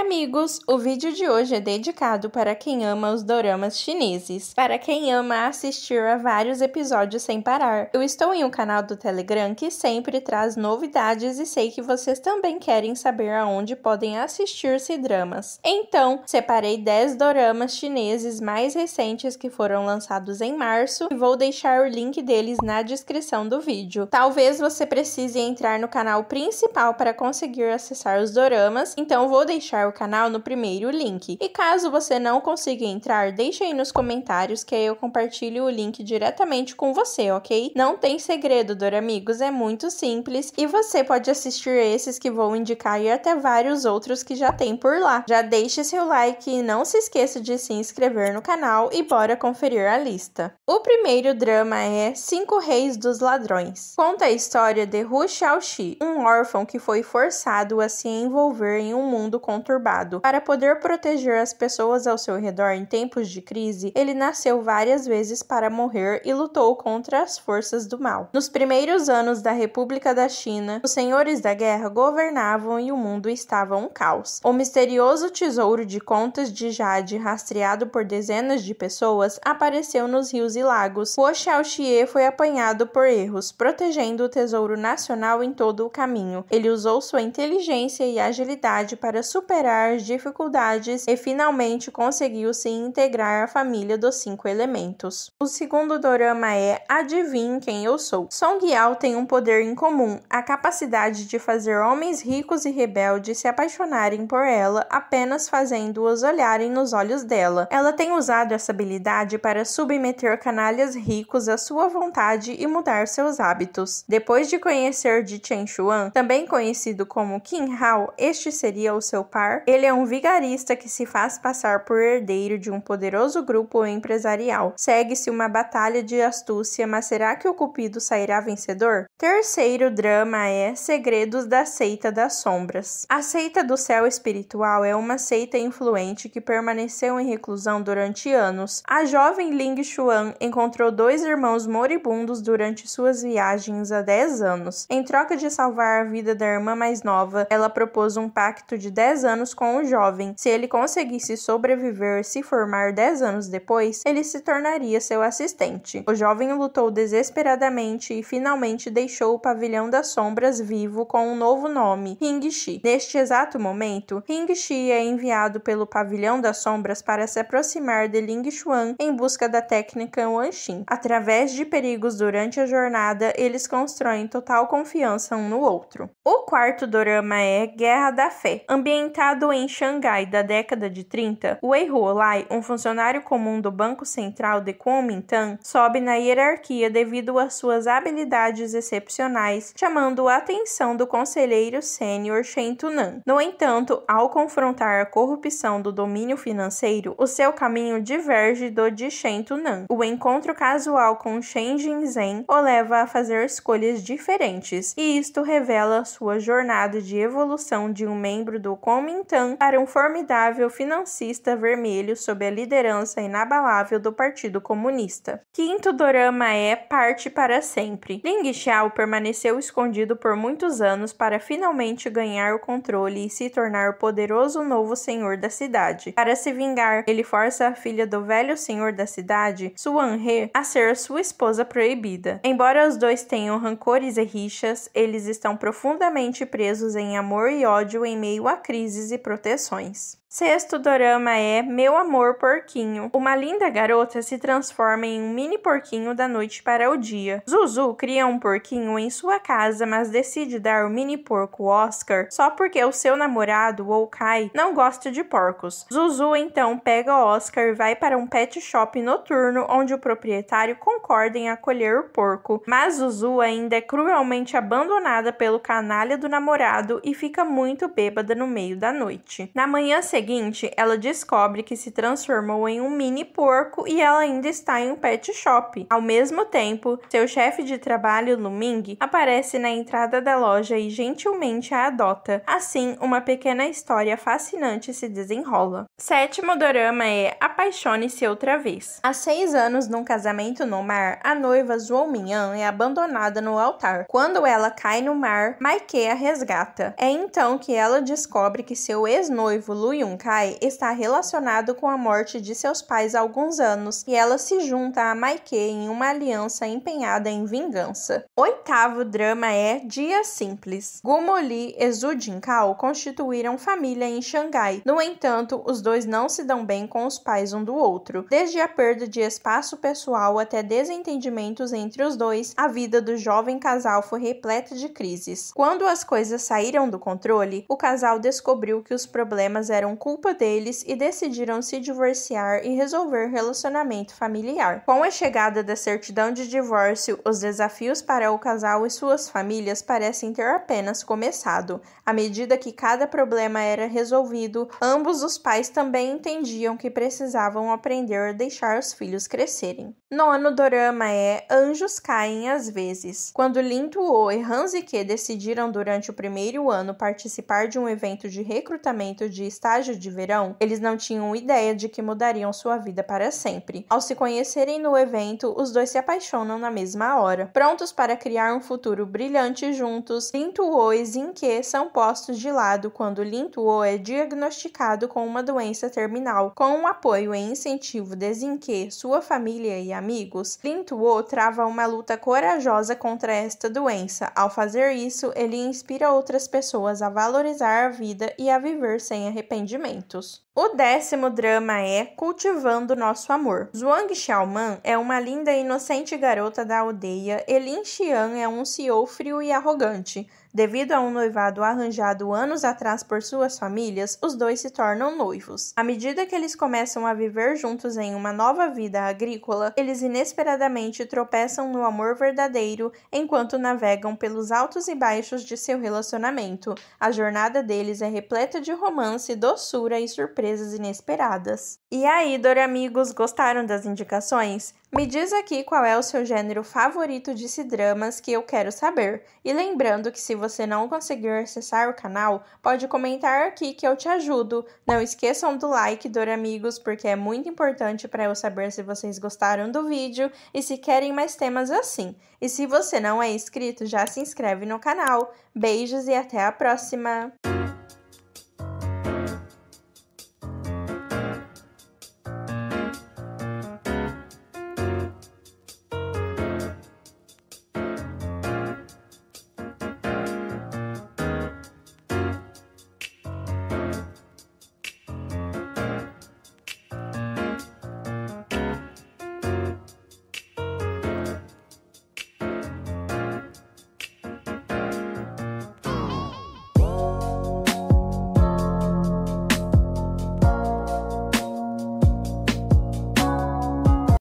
amigos, o vídeo de hoje é dedicado para quem ama os doramas chineses, para quem ama assistir a vários episódios sem parar. Eu estou em um canal do Telegram que sempre traz novidades e sei que vocês também querem saber aonde podem assistir se dramas. Então, separei 10 doramas chineses mais recentes que foram lançados em março e vou deixar o link deles na descrição do vídeo. Talvez você precise entrar no canal principal para conseguir acessar os doramas, então vou deixar deixar o canal no primeiro link. E caso você não consiga entrar, deixe aí nos comentários que aí eu compartilho o link diretamente com você, ok? Não tem segredo, Doramigos, é muito simples e você pode assistir esses que vou indicar e até vários outros que já tem por lá. Já deixe seu like e não se esqueça de se inscrever no canal e bora conferir a lista. O primeiro drama é Cinco Reis dos Ladrões. Conta a história de Hu Xiaoxi, um órfão que foi forçado a se envolver em um mundo conturbado. Para poder proteger as pessoas ao seu redor em tempos de crise, ele nasceu várias vezes para morrer e lutou contra as forças do mal. Nos primeiros anos da República da China, os senhores da guerra governavam e o mundo estava um caos. O misterioso tesouro de contas de Jade, rastreado por dezenas de pessoas, apareceu nos rios e lagos. Huo Xiaoxie foi apanhado por erros, protegendo o tesouro nacional em todo o caminho. Ele usou sua inteligência e agilidade para superar dificuldades e finalmente conseguiu se integrar à família dos cinco elementos. O segundo dorama é Adivinhe Quem Eu Sou. Song Yao tem um poder incomum, a capacidade de fazer homens ricos e rebeldes se apaixonarem por ela apenas fazendo-os olharem nos olhos dela. Ela tem usado essa habilidade para submeter canalhas ricos à sua vontade e mudar seus hábitos. Depois de conhecer Ji Chen Chuan, também conhecido como Qin Hao, este seria o seu par, ele é um vigarista que se faz passar por herdeiro de um poderoso grupo empresarial. Segue-se uma batalha de astúcia, mas será que o cupido sairá vencedor? Terceiro drama é Segredos da Seita das Sombras. A seita do céu espiritual é uma seita influente que permaneceu em reclusão durante anos. A jovem Ling Xuan encontrou dois irmãos moribundos durante suas viagens há 10 anos. Em troca de salvar a vida da irmã mais nova, ela propôs um pacto de 10 10 anos com o jovem. Se ele conseguisse sobreviver e se formar 10 anos depois, ele se tornaria seu assistente. O jovem lutou desesperadamente e finalmente deixou o pavilhão das sombras vivo com um novo nome, Ring Shi. Neste exato momento, Ring Shi é enviado pelo pavilhão das sombras para se aproximar de Ling Xuan em busca da técnica Wanxin. Através de perigos durante a jornada, eles constroem total confiança um no outro. O quarto dorama é Guerra da Fé. Ambiente Ambientado em Xangai da década de 30, Wei Huolai, um funcionário comum do Banco Central de Kuomintang, sobe na hierarquia devido às suas habilidades excepcionais, chamando a atenção do conselheiro sênior Shen Tunan. No entanto, ao confrontar a corrupção do domínio financeiro, o seu caminho diverge do de Shen Tunan. O encontro casual com Shen Jinzhen o leva a fazer escolhas diferentes, e isto revela sua jornada de evolução de um membro do Kuomintang para um formidável financista vermelho sob a liderança inabalável do Partido Comunista. Quinto dorama é Parte para Sempre. Ling Xiao permaneceu escondido por muitos anos para finalmente ganhar o controle e se tornar o poderoso novo senhor da cidade. Para se vingar, ele força a filha do velho senhor da cidade, Suan He, a ser sua esposa proibida. Embora os dois tenham rancores e rixas, eles estão profundamente presos em amor e ódio em meio à crise juízes e proteções. Sexto dorama é Meu Amor Porquinho. Uma linda garota se transforma em um mini porquinho da noite para o dia. Zuzu cria um porquinho em sua casa, mas decide dar o mini porco Oscar só porque o seu namorado, Ou Kai, não gosta de porcos. Zuzu então pega Oscar e vai para um pet shop noturno onde o proprietário concorda em acolher o porco. Mas Zuzu ainda é cruelmente abandonada pelo canalha do namorado e fica muito bêbada no meio da noite. Na manhã seguinte, seguinte, ela descobre que se transformou em um mini porco e ela ainda está em um pet shop. Ao mesmo tempo, seu chefe de trabalho, Luming, aparece na entrada da loja e gentilmente a adota. Assim, uma pequena história fascinante se desenrola. Sétimo dorama é Apaixone-se Outra Vez. Há seis anos, num casamento no mar, a noiva Zhou Minhan é abandonada no altar. Quando ela cai no mar, Maike a resgata. É então que ela descobre que seu ex-noivo, Lu Yunkai está relacionado com a morte de seus pais há alguns anos e ela se junta a Maike em uma aliança empenhada em vingança. Oitavo drama é Dia Simples. Gumoli e Zhu Jinkao constituíram família em Xangai. No entanto, os dois não se dão bem com os pais um do outro. Desde a perda de espaço pessoal até desentendimentos entre os dois, a vida do jovem casal foi repleta de crises. Quando as coisas saíram do controle, o casal descobriu que os problemas eram culpa deles e decidiram se divorciar e resolver o relacionamento familiar. Com a chegada da certidão de divórcio, os desafios para o casal e suas famílias parecem ter apenas começado. À medida que cada problema era resolvido, ambos os pais também entendiam que precisavam aprender a deixar os filhos crescerem. Nono dorama é Anjos Caem às Vezes. Quando Lin Tuo e Han Zike decidiram durante o primeiro ano participar de um evento de recrutamento de estágio estágio de verão, eles não tinham ideia de que mudariam sua vida para sempre. Ao se conhecerem no evento, os dois se apaixonam na mesma hora. Prontos para criar um futuro brilhante juntos, Lin Tuo e Zin Que são postos de lado quando Lin Tuo é diagnosticado com uma doença terminal. Com o apoio e incentivo de Zin Que, sua família e amigos, Lin Tuo trava uma luta corajosa contra esta doença. Ao fazer isso, ele inspira outras pessoas a valorizar a vida e a viver sem arrependimento arrependimentos. O décimo drama é Cultivando Nosso Amor. Zhuang Xiaoman é uma linda e inocente garota da aldeia e Lin Xian é um CEO frio e arrogante, Devido a um noivado arranjado anos atrás por suas famílias, os dois se tornam noivos. À medida que eles começam a viver juntos em uma nova vida agrícola, eles inesperadamente tropeçam no amor verdadeiro enquanto navegam pelos altos e baixos de seu relacionamento. A jornada deles é repleta de romance, doçura e surpresas inesperadas. E aí, dor amigos, gostaram das indicações? Me diz aqui qual é o seu gênero favorito de dramas que eu quero saber. E lembrando que se você não conseguiu acessar o canal, pode comentar aqui que eu te ajudo. Não esqueçam do like, Dor Amigos, porque é muito importante para eu saber se vocês gostaram do vídeo e se querem mais temas assim. E se você não é inscrito, já se inscreve no canal. Beijos e até a próxima!